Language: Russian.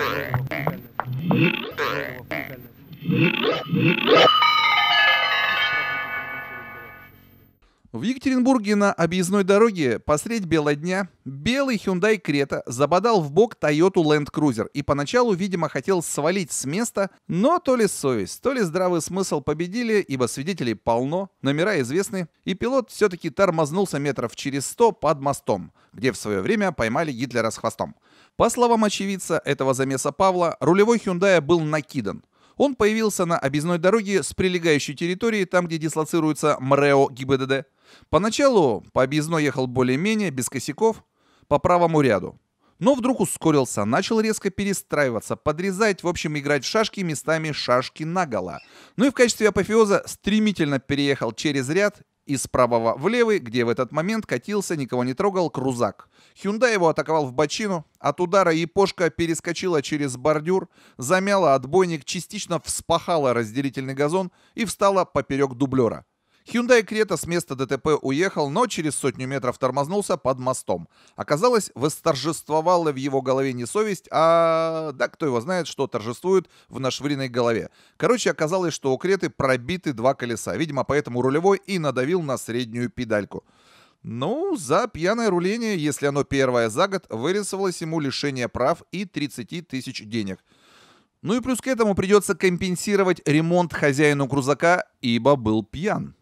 Thank you. В Екатеринбурге на объездной дороге посредь бела дня белый Hyundai Крета забодал в бок Toyota Land Cruiser и поначалу, видимо, хотел свалить с места, но то ли совесть, то ли здравый смысл победили, ибо свидетелей полно, номера известны, и пилот все-таки тормознулся метров через сто под мостом, где в свое время поймали Гитлера с хвостом. По словам очевидца этого замеса Павла, рулевой Hyundai был накидан, он появился на объездной дороге с прилегающей территории, там, где дислоцируется МРЭО ГИБДД. Поначалу по объездной ехал более-менее, без косяков, по правому ряду. Но вдруг ускорился, начал резко перестраиваться, подрезать, в общем, играть в шашки местами шашки наголо. Ну и в качестве апофеоза стремительно переехал через ряд из правого в левый, где в этот момент катился, никого не трогал, крузак. Hyundai его атаковал в бочину, от удара япошка перескочила через бордюр, замяла отбойник, частично вспахала разделительный газон и встала поперек дублера. Hyundai Крета с места ДТП уехал, но через сотню метров тормознулся под мостом. Оказалось, восторжествовала в его голове не совесть, а... да кто его знает, что торжествует в нашвыренной голове. Короче, оказалось, что у Креты пробиты два колеса. Видимо, поэтому рулевой и надавил на среднюю педальку. Ну, за пьяное руление, если оно первое за год, вырисовалось ему лишение прав и 30 тысяч денег. Ну и плюс к этому придется компенсировать ремонт хозяину крузака, ибо был пьян.